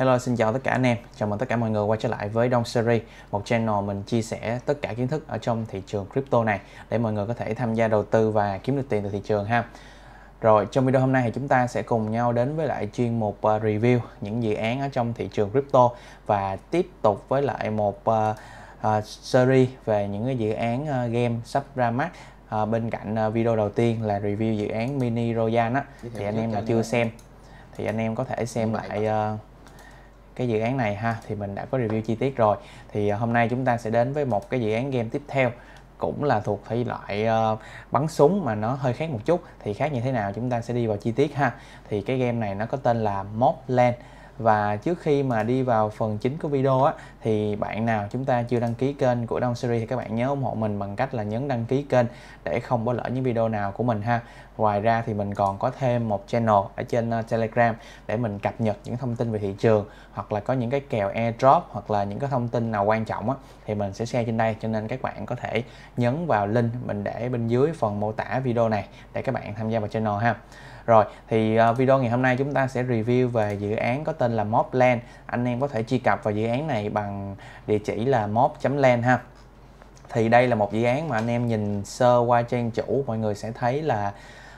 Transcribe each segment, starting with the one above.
Hello, xin chào tất cả anh em. Chào mừng tất cả mọi người quay trở lại với Don Series, một channel mình chia sẻ tất cả kiến thức ở trong thị trường crypto này để mọi người có thể tham gia đầu tư và kiếm được tiền từ thị trường ha. Rồi, trong video hôm nay thì chúng ta sẽ cùng nhau đến với lại chuyên một ờ, review những dự án ở trong thị trường crypto và tiếp tục với lại một ờ, ờ, series về những cái dự án game sắp ra mắt À, bên cạnh video đầu tiên là review dự án Mini Royan á thì anh em nào chưa xem thì anh em có thể xem lại uh, cái dự án này ha thì mình đã có review chi tiết rồi thì à, hôm nay chúng ta sẽ đến với một cái dự án game tiếp theo cũng là thuộc thể loại uh, bắn súng mà nó hơi khác một chút thì khác như thế nào chúng ta sẽ đi vào chi tiết ha thì cái game này nó có tên là Mobland và trước khi mà đi vào phần chính của video á thì bạn nào chúng ta chưa đăng ký kênh của Đông Series thì các bạn nhớ ủng hộ mình bằng cách là nhấn đăng ký kênh để không bỏ lỡ những video nào của mình ha ngoài ra thì mình còn có thêm một channel ở trên ờ, Telegram để mình cập nhật những thông tin về thị trường hoặc là có những cái kèo airdrop hoặc là những cái thông tin nào quan trọng á thì mình sẽ share trên đây cho nên các bạn có thể nhấn vào link mình để bên dưới phần mô tả video này để các bạn tham gia vào channel ha rồi thì ờ, video ngày hôm nay chúng ta sẽ review về dự án có tên là Mobland. Anh em có thể truy cập vào dự án này bằng địa chỉ là mob.land ha. Thì đây là một dự án mà anh em nhìn sơ qua trang chủ mọi người sẽ thấy là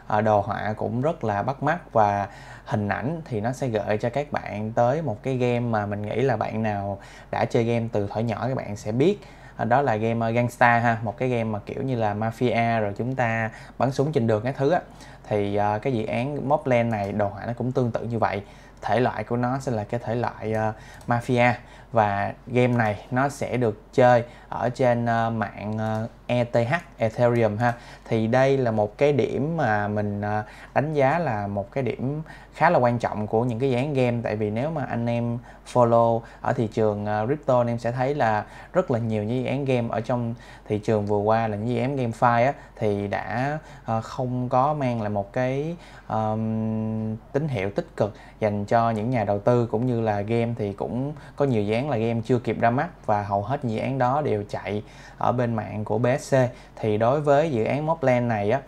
ờ, đồ họa cũng rất là bắt mắt và hình ảnh thì nó sẽ gợi cho các bạn tới một cái game mà mình nghĩ là bạn nào đã chơi game từ thời nhỏ các bạn sẽ biết Ờ, đó là game ờ, gangsta ha một cái game mà kiểu như là mafia rồi chúng ta bắn súng trên đường cái thứ á thì ờ, cái dự án Mobland này đồ họa nó cũng tương tự như vậy thể loại của nó sẽ là cái thể loại uh, mafia và game này nó sẽ được chơi ở trên ờ, mạng ờ, ETH Ethereum ha thì đây là một cái điểm mà mình ờ, đánh giá là một cái điểm khá là quan trọng của những cái dự án game tại vì nếu mà anh em follow ở thị trường crypto anh em sẽ thấy là rất là nhiều những dự án game ở trong thị trường vừa qua là những dự án game file á, thì đã không có mang lại một cái um, tín hiệu tích cực dành cho những nhà đầu tư cũng như là game thì cũng có nhiều dự án là game chưa kịp ra mắt và hầu hết dự án đó đều chạy ở bên mạng của BSC thì đối với dự án Mobland này á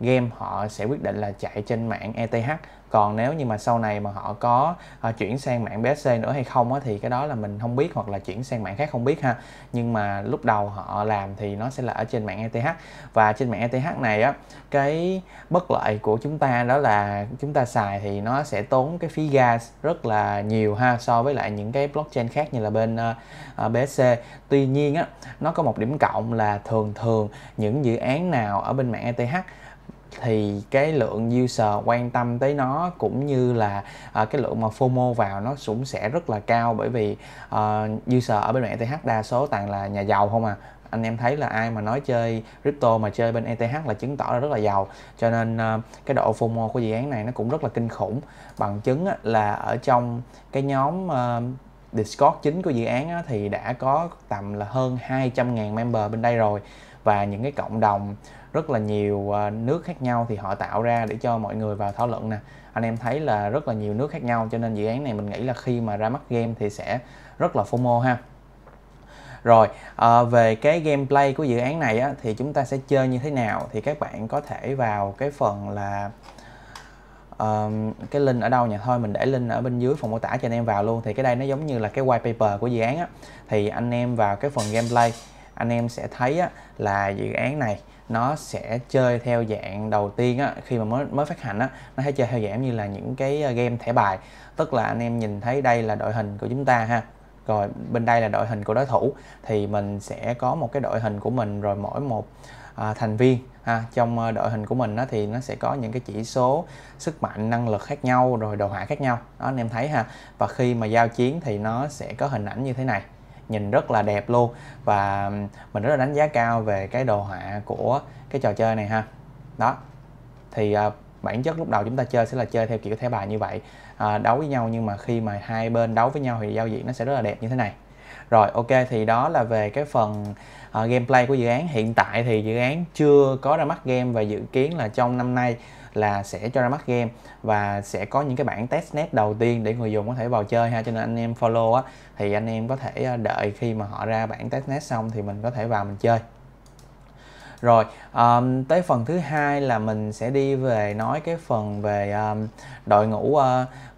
game họ sẽ quyết định là chạy trên mạng ETH còn nếu như mà sau này mà họ có uh, chuyển sang mạng BSC nữa hay không á, thì cái đó là mình không biết hoặc là chuyển sang mạng khác không biết ha nhưng mà lúc đầu họ làm thì nó sẽ là ở trên mạng ETH và trên mạng ETH này á cái bất lợi của chúng ta đó là chúng ta xài thì nó sẽ tốn cái phí gas rất là nhiều ha so với lại những cái blockchain khác như là bên uh, ờ, BSC ờ, tuy nhiên á nó có một điểm cộng là thường thường những dự án nào ở bên mạng ETH thì cái lượng user quan tâm tới nó cũng như là à, cái lượng mà FOMO vào nó cũng sẽ rất là cao bởi vì à, user ở bên ETH đa số toàn là nhà giàu không à anh em thấy là ai mà nói chơi crypto mà chơi bên ETH là chứng tỏ là rất là giàu cho nên à, cái độ FOMO của dự án này nó cũng rất là kinh khủng bằng chứng là ở trong cái nhóm à, Discord chính của dự án thì đã có tầm là hơn 200.000 member bên đây rồi và những cái cộng đồng rất là nhiều à, nước khác nhau thì họ tạo ra để cho mọi người vào thảo luận nè anh em thấy là rất là nhiều nước khác nhau cho nên dự án này mình nghĩ là khi mà ra mắt game thì sẽ rất là FOMO ha rồi à, về cái gameplay của dự án này á, thì chúng ta sẽ chơi như thế nào thì các bạn có thể vào cái phần là um, cái link ở đâu nhỉ thôi mình để link ở bên dưới phần mô tả cho anh em vào luôn thì cái đây nó giống như là cái white của dự án á thì anh em vào cái phần gameplay anh em sẽ thấy á, là dự án này nó sẽ chơi theo dạng đầu tiên á khi mà mới mới phát hành á nó sẽ chơi theo dạng như là những cái ờ, game thẻ bài tức là anh em nhìn thấy đây là đội hình của chúng ta ha rồi bên đây là đội hình của đối thủ thì mình sẽ có một cái đội hình của mình rồi mỗi một à, thành viên ha, trong ờ, đội hình của mình đó thì nó sẽ có những cái chỉ số sức mạnh năng lực khác nhau rồi đồ họa khác nhau đó anh em thấy ha và khi mà giao chiến thì nó sẽ có hình ảnh như thế này nhìn rất là đẹp luôn và mình rất là đánh giá cao về cái đồ họa của cái trò chơi này ha đó thì uh, bản chất lúc đầu chúng ta chơi sẽ là chơi theo kiểu thẻ bài như vậy à, đấu với nhau nhưng mà khi mà hai bên đấu với nhau thì giao diện nó sẽ rất là đẹp như thế này rồi ok thì đó là về cái phần uh, gameplay của dự án hiện tại thì dự án chưa có ra mắt game và dự kiến là trong năm nay là sẽ cho ra mắt game và sẽ có những cái bản test net đầu tiên để người dùng có thể vào chơi ha cho nên anh em follow á thì anh em có thể ờ, đợi khi mà họ ra bản test net xong thì mình có thể vào mình chơi rồi um, tới phần thứ hai là mình sẽ đi về nói cái phần về um, đội ngũ uh,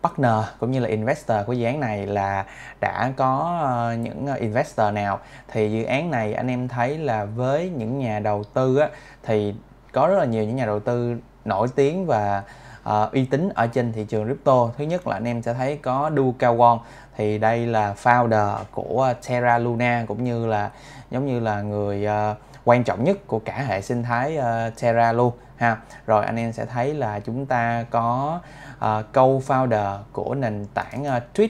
partner cũng như là investor của dự án này là đã có uh, những investor nào thì dự án này anh em thấy là với những nhà đầu tư á, thì có rất là nhiều những nhà đầu tư nổi tiếng và uh, uy tín ở trên thị trường crypto thứ nhất là anh em sẽ thấy có Du Cao Won thì đây là founder của Terra Luna cũng như là giống như là người uh, quan trọng nhất của cả hệ sinh thái uh, Terra luôn ha rồi anh em sẽ thấy là chúng ta có uh, co-founder của nền tảng uh, Tweet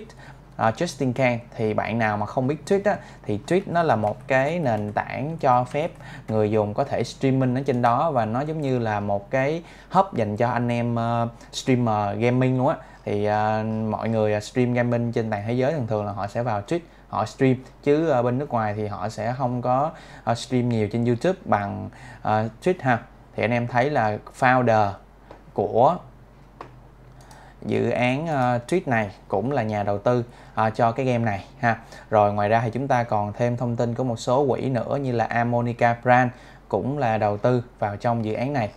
uh, à, Justin Kang thì bạn nào mà không biết Twitch á, thì Twitch nó là một cái nền tảng cho phép người dùng có thể streaming ở trên đó và nó giống như là một cái hub dành cho anh em uh, streamer gaming luôn á thì uh, mọi người ờ, stream gaming trên toàn thế giới thường thường là họ sẽ vào Twitch họ stream chứ uh, bên nước ngoài thì họ sẽ không có uh, stream nhiều trên YouTube bằng uh, Twitch ha thì anh em thấy là founder của dự án uh, Twitch này cũng là nhà đầu tư à, cho cái game này ha rồi ngoài ra thì chúng ta còn thêm thông tin của một số quỹ nữa như là Ammonica Brand cũng là đầu tư vào trong dự án này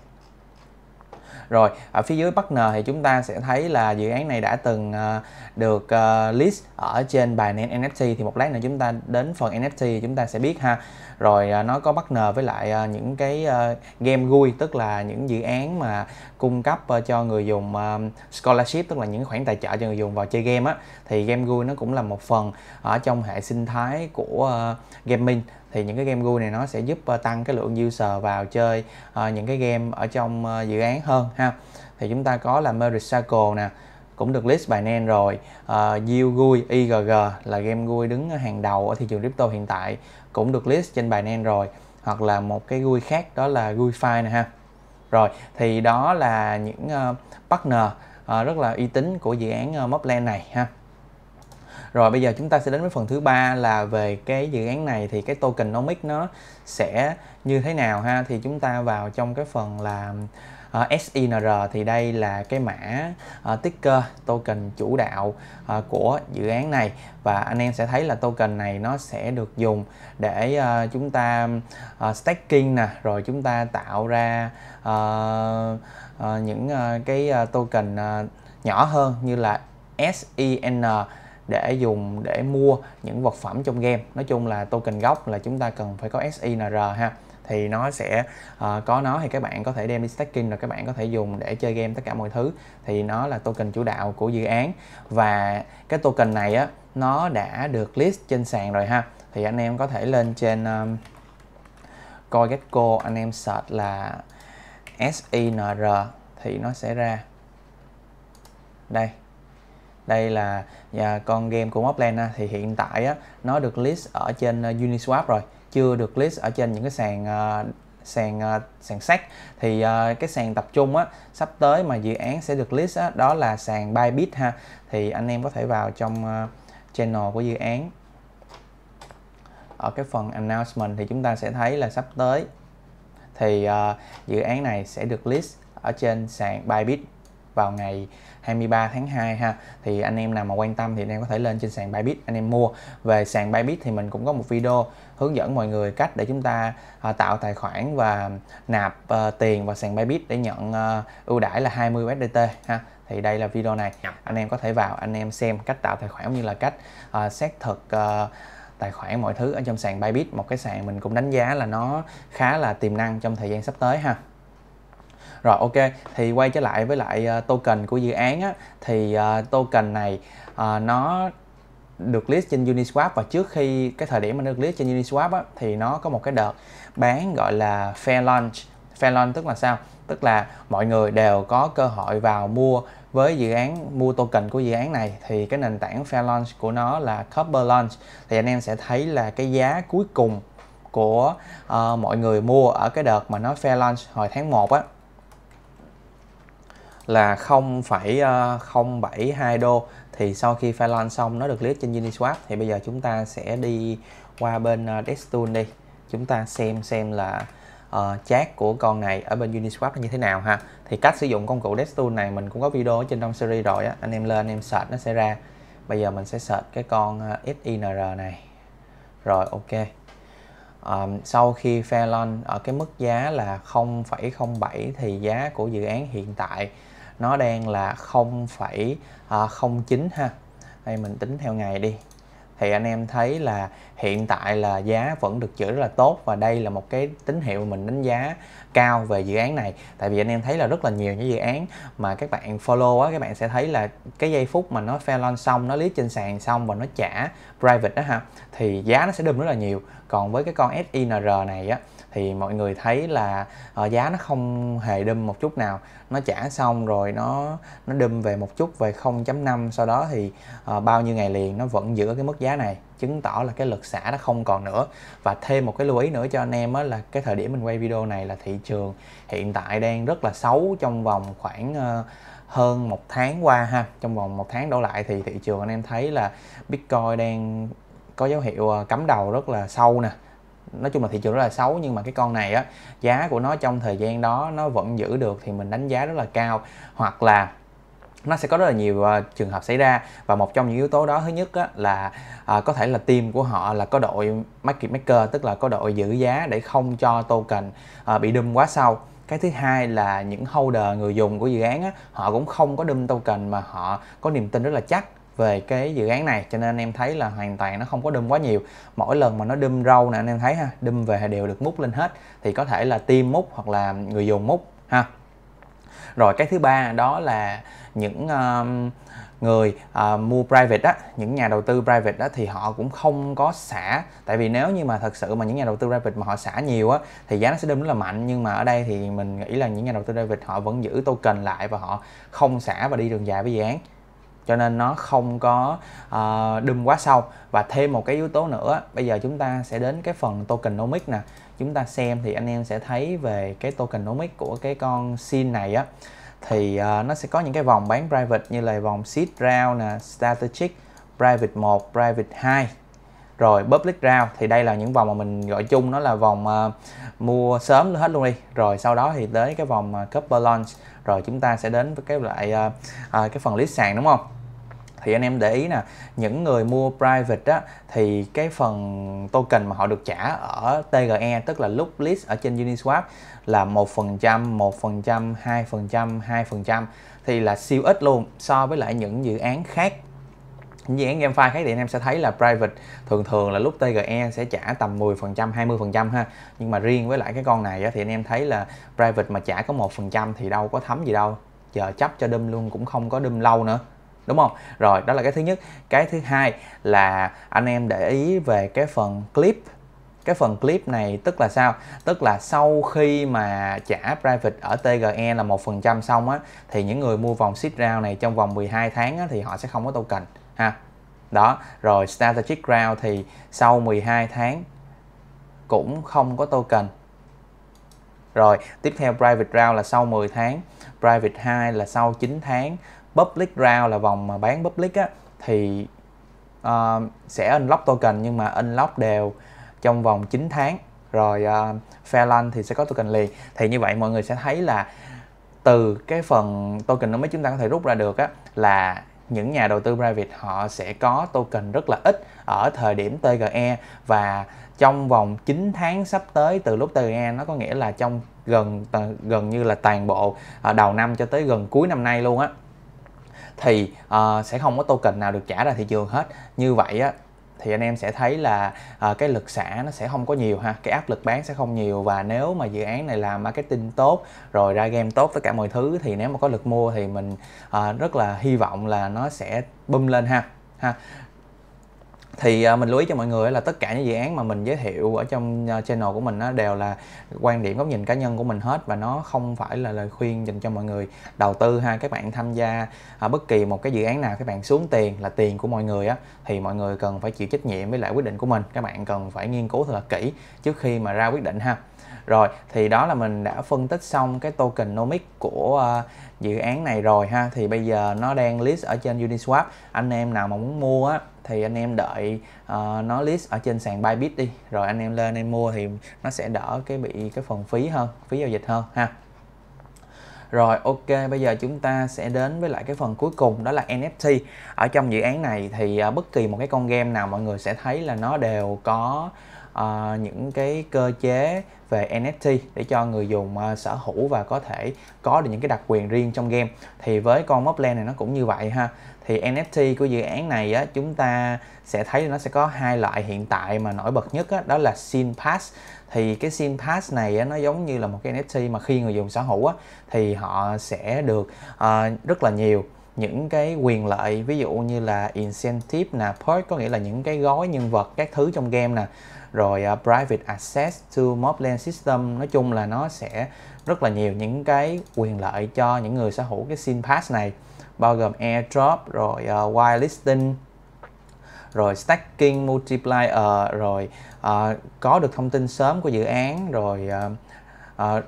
rồi ở phía dưới partner thì chúng ta sẽ thấy là dự án này đã từng ờ, được ờ, list ở trên bài nền NFT thì một lát nữa chúng ta đến phần NFT thì chúng ta sẽ biết ha rồi ờ, nó có partner với lại những cái game GUI tức là những dự án mà cung cấp cho người dùng scholarship tức là những khoản tài trợ cho người dùng vào chơi game á thì game GUI nó cũng là một phần ở trong hệ sinh thái của gaming thì những cái game GUI này nó sẽ giúp ờ, tăng cái lượng user vào chơi ờ, những cái game ở trong ờ, dự án hơn ha thì chúng ta có là Merit Circle nè cũng được list bài Binance rồi uh, GUI IGG là game GUI đứng hàng đầu ở thị trường crypto hiện tại cũng được list trên bài Binance rồi hoặc là một cái GUI khác đó là GUI File nè ha rồi thì đó là những uh, partner uh, rất là uy tín của dự án uh, Mobland này ha rồi bây giờ chúng ta sẽ đến với phần thứ ba là về cái dự án này thì cái tokenomics nó sẽ như thế nào ha thì chúng ta vào trong cái phần là uh, ờ, SINR thì đây là cái mã uh, ticker token chủ đạo uh, của dự án này và anh em sẽ thấy là token này nó sẽ được dùng để uh, chúng ta uh, staking nè rồi chúng ta tạo ra uh, uh, những uh, cái uh, token uh, nhỏ hơn như là SIN để dùng để mua những vật phẩm trong game nói chung là token gốc là chúng ta cần phải có SINR ha thì nó sẽ uh, có nó thì các bạn có thể đem đi stacking rồi các bạn có thể dùng để chơi game tất cả mọi thứ thì nó là token chủ đạo của dự án và cái token này á nó đã được list trên sàn rồi ha thì anh em có thể lên trên um, coi Gecko anh em search là SINR thì nó sẽ ra đây đây là à, con game của Mobland thì hiện tại nó được list ở trên à, Uniswap rồi chưa được list ở trên những cái sàn à, sàn à, sàn sách thì cái sàn tập trung á sắp tới mà dự án sẽ được list đó là sàn Bybit ha thì anh em có thể vào trong channel của dự án ở cái phần announcement thì chúng ta sẽ thấy là sắp tới thì dự án này sẽ được list ở trên sàn Bybit vào ngày 23 tháng 2 ha thì anh em nào mà quan tâm thì anh em có thể lên trên sàn Bybit anh em mua về sàn Bybit thì mình cũng có một video hướng dẫn mọi người cách để chúng ta à, tạo tài khoản và nạp à, tiền vào sàn Bybit để nhận à, ưu đãi là 20 USDT ha thì đây là video này dạ. anh em có thể vào anh em xem cách tạo tài khoản cũng như là cách à, xác thực à, tài khoản mọi thứ ở trong sàn Bybit một cái sàn mình cũng đánh giá là nó khá là tiềm năng trong thời gian sắp tới ha rồi ok thì quay trở lại với lại ờ, token của dự án á, thì ờ, token này ờ, nó được list trên Uniswap và trước khi cái thời điểm mà được list trên Uniswap á, thì nó có một cái đợt bán gọi là fair launch fair launch tức là sao tức là mọi người đều có cơ hội vào mua với dự án mua token của dự án này thì cái nền tảng fair launch của nó là Copper launch thì anh em sẽ thấy là cái giá cuối cùng của uh, mọi người mua ở cái đợt mà nó fair launch hồi tháng 1 á là 0,072 ờ, đô thì sau khi file launch xong nó được list trên Uniswap thì bây giờ chúng ta sẽ đi qua bên ờ, Destool đi chúng ta xem xem là uh, chat của con này ở bên Uniswap nó như thế nào ha thì cách sử dụng công cụ Destool này mình cũng có video trên trong series rồi á anh em lên anh em search nó sẽ ra bây giờ mình sẽ search cái con SINR này rồi ok um, sau khi fair launch ở cái mức giá là 0,07 thì giá của dự án hiện tại nó đang là 0,09 à, ha đây mình tính theo ngày đi thì anh em thấy là hiện tại là giá vẫn được giữ rất là tốt và đây là một cái tín hiệu mình đánh giá cao về dự án này tại vì anh em thấy là rất là nhiều những dự án mà các bạn follow á các bạn sẽ thấy là cái giây phút mà nó fair launch xong nó list trên sàn xong và nó trả private đó ha thì giá nó sẽ đùm rất là nhiều còn với cái con SINR này á thì mọi người thấy là ờ, giá nó không hề đâm một chút nào nó trả xong rồi nó nó đâm về một chút về 0.5 sau đó thì ờ, bao nhiêu ngày liền nó vẫn giữ cái mức giá này chứng tỏ là cái lực xả nó không còn nữa và thêm một cái lưu ý nữa cho anh em là cái thời điểm mình quay video này là thị trường hiện tại đang rất là xấu trong vòng khoảng ờ, hơn một tháng qua ha trong vòng một tháng đổ lại thì thị trường anh em thấy là bitcoin đang có dấu hiệu cắm đầu rất là sâu nè nói chung là thị trường rất là xấu nhưng mà cái con này á giá của nó trong thời gian đó nó vẫn giữ được thì mình đánh giá rất là cao hoặc là nó sẽ có rất là nhiều uh, trường hợp xảy ra và một trong những yếu tố đó thứ nhất á, là uh, có thể là team của họ là có đội market maker tức là có đội giữ giá để không cho token uh, bị đâm quá sâu cái thứ hai là những holder người dùng của dự án á, họ cũng không có đâm token mà họ có niềm tin rất là chắc về cái dự án này cho nên em thấy là hoàn toàn nó không có đâm quá nhiều mỗi lần mà nó đâm râu nè anh em thấy ha đâm về đều được mút lên hết thì có thể là tiêm mút hoặc là người dùng mút ha rồi cái thứ ba đó là những uh, người uh, mua private á những nhà đầu tư private đó thì họ cũng không có xả tại vì nếu như mà thật sự mà những nhà đầu tư private mà họ xả nhiều á thì giá nó sẽ đâm rất là mạnh nhưng mà ở đây thì mình nghĩ là những nhà đầu tư private họ vẫn giữ token lại và họ không xả và đi đường dài với dự án cho nên nó không có uh, ờ, đâm quá sâu và thêm một cái yếu tố nữa bây giờ chúng ta sẽ đến cái phần tokenomics nè chúng ta xem thì anh em sẽ thấy về cái tokenomics của cái con sin này á thì uh, nó sẽ có những cái vòng bán private như là vòng seed round nè strategic private 1 private 2 rồi public round thì đây là những vòng mà mình gọi chung nó là vòng uh, mua sớm hết luôn đi rồi sau đó thì tới cái vòng uh, ờ, couple launch rồi chúng ta sẽ đến với cái loại uh, uh, cái phần list sàn đúng không thì anh em để ý nè những người mua private á thì cái phần token mà họ được trả ở TGE tức là lúc list ở trên Uniswap là một phần trăm một phần trăm hai phần trăm hai phần trăm thì là siêu ít luôn so với lại những dự án khác dự án GameFi khác thì anh em sẽ thấy là private thường thường là lúc TGE sẽ trả tầm 10% 20% ha nhưng mà riêng với lại cái con này thì anh em thấy là private mà trả có 1% thì đâu có thấm gì đâu chờ chấp cho đâm luôn cũng không có đâm lâu nữa đúng không rồi đó là cái thứ nhất cái thứ hai là anh em để ý về cái phần clip cái phần clip này tức là sao tức là sau khi mà trả private ở TGE là một phần trăm xong á thì những người mua vòng sit round này trong vòng 12 tháng á, thì họ sẽ không có token ha đó rồi strategic round thì sau 12 tháng cũng không có token rồi tiếp theo private round là sau 10 tháng private 2 là sau 9 tháng public round là vòng mà bán public á thì uh, sẽ unlock token nhưng mà unlock đều trong vòng 9 tháng rồi uh, ờ, fair launch thì sẽ có token liền thì như vậy mọi người sẽ thấy là từ cái phần token nó mới chúng ta có thể rút ra được á là những nhà đầu tư private họ sẽ có token rất là ít ở thời điểm TGE và trong vòng 9 tháng sắp tới từ lúc TGE nó có nghĩa là trong gần ờ, gần như là toàn bộ ờ, đầu năm cho tới gần cuối năm nay luôn á thì uh, sẽ không có token nào được trả ra thị trường hết như vậy á thì anh em sẽ thấy là à, cái lực xả nó sẽ không có nhiều ha cái áp lực bán sẽ không nhiều và nếu mà dự án này làm marketing tốt rồi ra game tốt tất cả mọi thứ thì nếu mà có lực mua thì mình à, rất là hy vọng là nó sẽ bung lên ha ha thì à, mình lưu ý cho mọi người là tất cả những dự án mà mình giới thiệu ở trong à, channel của mình nó đều là quan điểm góc nhìn cá nhân của mình hết và nó không phải là lời khuyên dành cho mọi người đầu tư ha các bạn tham gia à, bất kỳ một cái dự án nào các bạn xuống tiền là tiền của mọi người á thì mọi người cần phải chịu trách nhiệm với lại quyết định của mình các bạn cần phải nghiên cứu thật là kỹ trước khi mà ra quyết định ha rồi thì đó là mình đã phân tích xong cái tokenomics của dự án này rồi ha thì bây giờ nó đang list ở trên Uniswap anh em nào mà muốn mua á thì anh em đợi uh, nó list ở trên sàn Bybit đi rồi anh em lên anh em mua thì nó sẽ đỡ cái bị cái phần phí hơn phí giao dịch hơn ha rồi ok bây giờ chúng ta sẽ đến với lại cái phần cuối cùng đó là NFT ở trong dự án này thì uh, bất kỳ một cái con game nào mọi người sẽ thấy là nó đều có uh, những cái cơ chế về NFT để cho người dùng uh, sở hữu và có thể có được những cái đặc quyền riêng trong game thì với con Mobland này nó cũng như vậy ha thì NFT của dự án này á, chúng ta sẽ thấy nó sẽ có hai loại hiện tại mà nổi bật nhất á, đó là Sin Pass thì cái Sin Pass này á, nó giống như là một cái NFT mà khi người dùng sở hữu á, thì họ sẽ được uh, rất là nhiều những cái quyền lợi ví dụ như là incentive nè, perk có nghĩa là những cái gói nhân vật các thứ trong game nè rồi uh, private access to mobland system nói chung là nó sẽ rất là nhiều những cái quyền lợi cho những người sở hữu cái sin pass này bao gồm airdrop rồi uh, whitelisting rồi stacking multiplier ờ, rồi uh, có được thông tin sớm của dự án rồi uh, uh,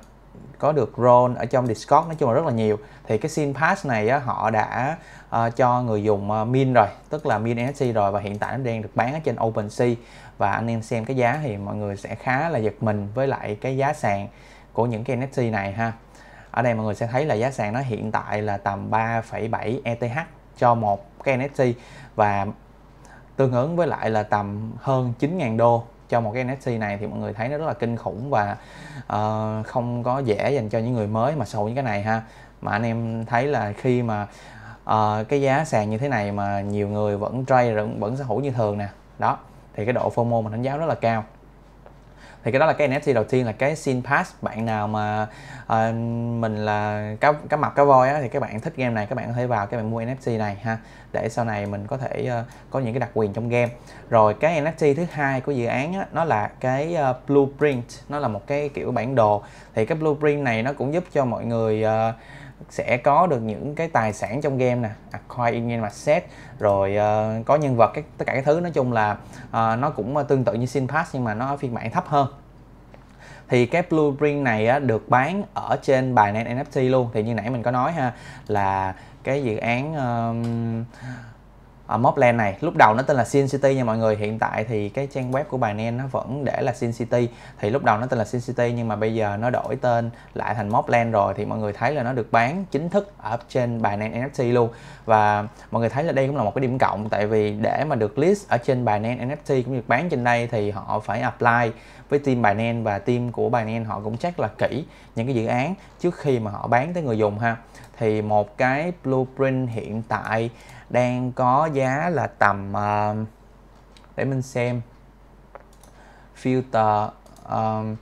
có được role ở trong Discord nói chung là rất là nhiều thì cái Sin Pass này á, họ đã uh, cho người dùng uh, min rồi tức là min NFT rồi và hiện tại nó đang được bán ở trên OpenSea và anh em xem cái giá thì mọi người sẽ khá là giật mình với lại cái giá sàn của những cái NFT này ha ở đây mọi người sẽ thấy là giá sàn nó hiện tại là tầm 3,7 ETH cho một cái NFT và tương ứng với lại là tầm hơn 9.000 đô cho một cái NFT này thì mọi người thấy nó rất là kinh khủng và uh, không có dễ dành cho những người mới mà sầu những cái này ha mà anh em thấy là khi mà uh, cái giá sàn như thế này mà nhiều người vẫn trade vẫn, vẫn sở hữu như thường nè đó thì cái độ FOMO mình đánh giá rất là cao thì cái đó là cái NFT đầu tiên là cái sin pass bạn nào mà uh, mình là cá cá mập cá voi á, thì các bạn thích game này các bạn có thể vào các bạn mua NFT này ha để sau này mình có thể uh, có những cái đặc quyền trong game rồi cái NFT thứ hai của dự án á, nó là cái uh, blueprint nó là một cái kiểu bản đồ thì cái blueprint này nó cũng giúp cho mọi người uh, sẽ có được những cái tài sản trong game nè acquire in-game asset rồi uh, có nhân vật các tất cả các thứ nói chung là uh, nó cũng tương tự như sin pass nhưng mà nó phiên bản thấp hơn thì cái blueprint này á, được bán ở trên bài Binance NFT luôn thì như nãy mình có nói ha là cái dự án um, uh, ờ, Mobland này lúc đầu nó tên là Sin City nha mọi người hiện tại thì cái trang web của Binance nó vẫn để là Sin City. thì lúc đầu nó tên là Sin City nhưng mà bây giờ nó đổi tên lại thành Mobland rồi thì mọi người thấy là nó được bán chính thức ở trên Binance NFT luôn và mọi người thấy là đây cũng là một cái điểm cộng tại vì để mà được list ở trên Binance NFT cũng được bán trên đây thì họ phải apply với team Binance và team của Binance họ cũng chắc là kỹ những cái dự án trước khi mà họ bán tới người dùng ha thì một cái blueprint hiện tại đang có giá là tầm uh, để mình xem filter um,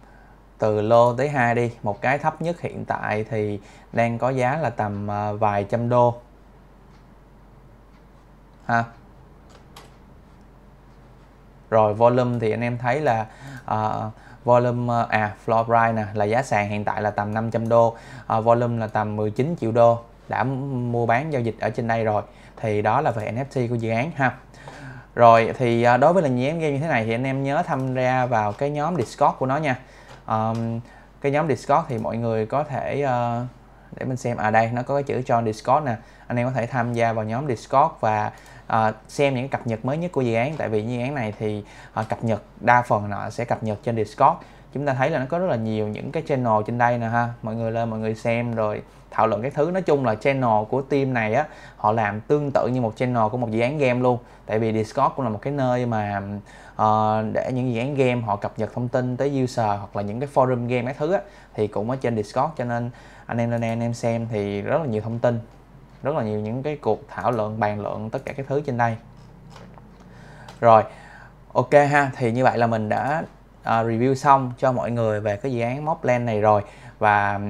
từ lô tới 2 đi một cái thấp nhất hiện tại thì đang có giá là tầm uh, vài trăm đô ha rồi volume thì anh em thấy là uh, volume à floor price nè là giá sàn hiện tại là tầm 500 đô uh, volume là tầm 19 triệu đô đã mua bán giao dịch ở trên đây rồi thì đó là về NFT của dự án ha rồi thì uh, đối với là nhóm game như thế này thì anh em nhớ tham gia vào cái nhóm Discord của nó nha um, cái nhóm Discord thì mọi người có thể uh, để mình xem ở à đây nó có cái chữ cho Discord nè anh em có thể tham gia vào nhóm Discord và Ờ, xem những cập nhật mới nhất của dự án tại vì dự án này thì uh, cập nhật đa phần nó sẽ cập nhật trên Discord chúng ta thấy là nó có rất là nhiều những cái channel trên đây nè ha mọi người lên mọi người xem rồi thảo luận cái thứ nói chung là channel của team này á họ làm tương tự như một channel của một dự án game luôn tại vì discord cũng là một cái nơi mà uh, để những dự án game họ cập nhật thông tin tới user hoặc là những cái forum game các thứ á thì cũng ở trên discord cho nên anh em lên anh em xem thì rất là nhiều thông tin rất là nhiều những cái cuộc thảo luận bàn luận tất cả các thứ trên đây rồi ok ha thì như vậy là mình đã uh, review xong cho mọi người về cái dự án Mobland này rồi và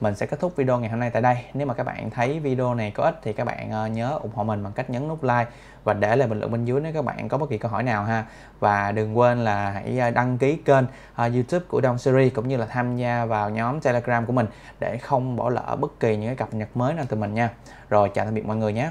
mình sẽ kết thúc video ngày hôm nay tại đây nếu mà các bạn thấy video này có ích thì các bạn ờ, nhớ ủng hộ mình bằng cách nhấn nút like và để lại bình luận bên dưới nếu các bạn có bất kỳ câu hỏi nào ha và đừng quên là hãy ờ, đăng ký kênh ờ, YouTube của Đông Series cũng như là tham gia vào nhóm Telegram của mình để không bỏ lỡ bất kỳ những cái cập nhật mới nào từ mình nha rồi chào tạm biệt mọi người nhé